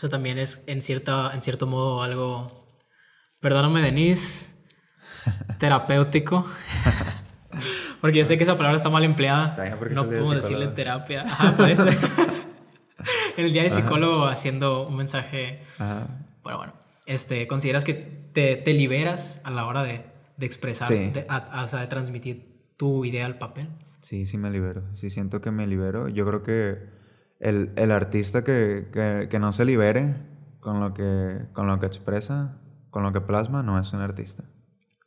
O sea, también es en, cierta, en cierto modo algo, perdóname Denise, terapéutico. porque yo sé que esa palabra está mal empleada. No puedo decirle terapia. Ajá, el día de psicólogo haciendo un mensaje. Ajá. Bueno, bueno. Este, ¿Consideras que te, te liberas a la hora de, de expresar, de, de transmitir tu idea al papel? Sí, sí me libero. Sí siento que me libero. Yo creo que el, el artista que, que, no se libere con lo, que, con lo que expresa, con lo que plasma, no es un artista.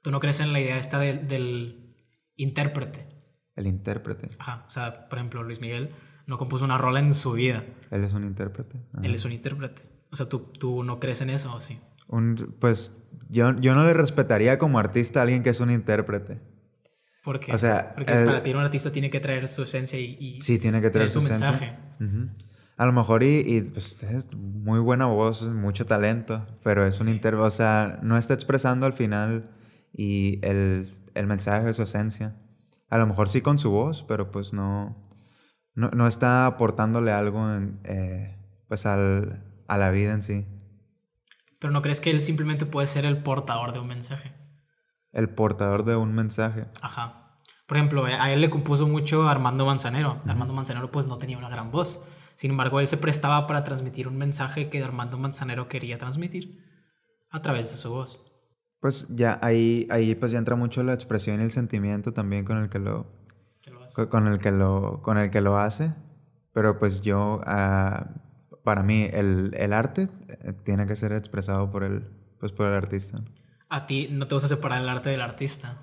¿Tú no crees en la idea esta del intérprete? El intérprete. Ajá, o sea, por ejemplo, Luis Miguel no compuso una rola en su vida. Él es un intérprete. Él es un intérprete. O sea, ¿tú, tú no crees en eso o sí? Un, pues yo, yo no le respetaría como artista a alguien que es un intérprete. Porque, o sea, para ti un artista tiene que traer su esencia y, y sí, tiene que traer, su, mensaje. A lo mejor y, pues, es muy buena voz, mucho talento, pero es un inter. o sea, no está expresando al final y el, mensaje de su esencia. A lo mejor sí con su voz, pero pues no, no, está aportándole algo eh, pues a la vida en sí. Pero no crees que él simplemente puede ser el portador de un mensaje el portador de un mensaje. Ajá. Por ejemplo, eh, a él le compuso mucho Armando Manzanero. Armando Manzanero pues no tenía una gran voz. Sin embargo, él se prestaba para transmitir un mensaje que Armando Manzanero quería transmitir a través de su voz. Pues ya ahí, ahí pues ya entra mucho la expresión y el sentimiento también con el que lo, hace? Con, el que lo, con el que lo hace. Pero pues yo, ah, para mí, el, el, arte eh, tiene que ser expresado por el, pues por el artista a ti no te gusta separar el arte del artista.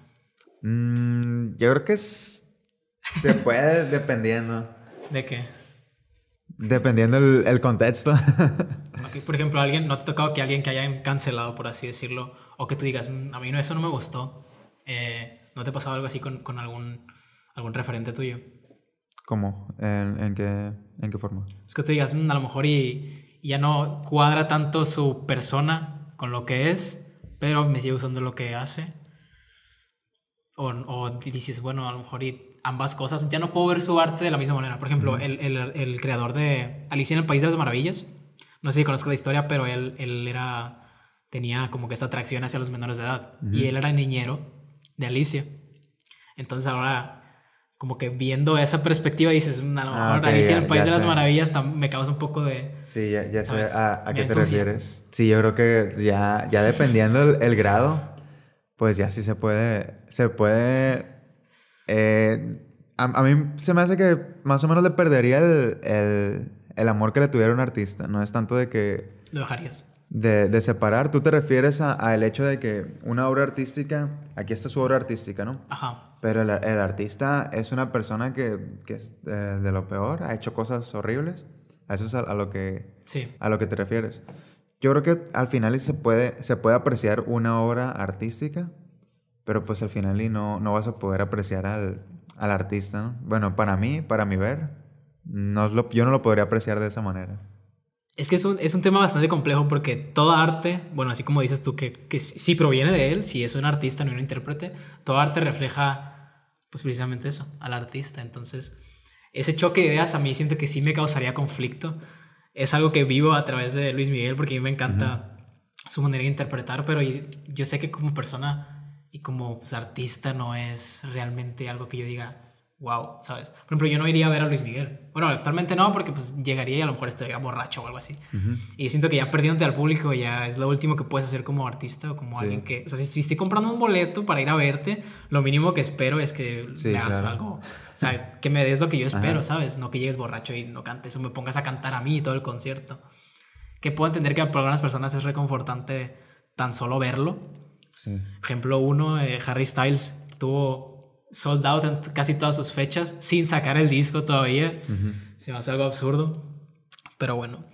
Mm, yo creo que se puede dependiendo. ¿De qué? Dependiendo el, contexto. por ejemplo, alguien, ¿no te ha tocado que alguien que haya cancelado, por así decirlo, o que tú digas, mm, a mí no, eso no me gustó? Eh, ¿No te ha pasado algo así con, algún, algún referente tuyo? ¿Cómo? ¿En, en, qué, forma? Es que tú digas, mm, a lo mejor ya no cuadra tanto su persona con lo que es, pero me sigue usando lo que hace. O, o dices, bueno, a lo mejor ambas cosas. Ya no puedo ver su arte de la misma manera. Por ejemplo, el, el, el creador de Alicia en el País de las Maravillas. No sé si conozco la historia, pero él, él era, tenía como que esta atracción hacia los menores de edad. Y él era niñero de Alicia. Entonces ahora como que viendo esa perspectiva dices, mm, a lo ah, mejor ahí sí el País de las Maravillas me causa un poco de... Sí, ya, sé a, qué te refieres. Sí, yo creo que ya, ya dependiendo el, grado, pues ya sí se puede, se puede... Eh, a, a, mí se me hace que más o menos le perdería el amor que le tuviera un artista, no es tanto de que... Lo dejarías de, separar, tú te refieres al a hecho de que una obra artística, aquí está su obra artística, ¿no? Ajá. Pero el, artista es una persona que, es de, lo peor, ha hecho cosas horribles. A eso es a, lo que, a lo que te refieres. Yo creo que al final se puede, se puede apreciar una obra artística, pero pues al final y no, no vas a poder apreciar al, artista, Bueno, para mí, para mi ver, no, yo no lo podría apreciar de esa manera. Es que es un, tema bastante complejo porque todo arte, bueno, así como dices tú, que, que si proviene de él, si es un artista, no un intérprete, todo arte refleja, pues precisamente eso, al artista. Entonces, ese choque de ideas a mí siento que sí me causaría conflicto. Es algo que vivo a través de Luis Miguel porque a mí me encanta su manera de interpretar, pero yo sé que como persona y como pues, artista no es realmente algo que yo diga, wow, ¿sabes? Por ejemplo, yo no iría a ver a Luis Miguel. Bueno, actualmente no, porque pues llegaría y a lo mejor estaría borracho o algo así. Y siento que ya perdiéndote al público ya es lo último que puedes hacer como artista o como alguien que... O sea, si, estoy comprando un boleto para ir a verte, lo mínimo que espero es que me hagas algo. O sea, que me des lo que yo espero, ¿sabes? No que llegues borracho y no cantes o me pongas a cantar a mí y todo el concierto. Que puedo entender que para algunas personas es reconfortante tan solo verlo. Sí. Ejemplo uno, eh, Harry Styles tuvo sold out en casi todas sus fechas sin sacar el disco todavía. Se me hace algo absurdo. Pero bueno,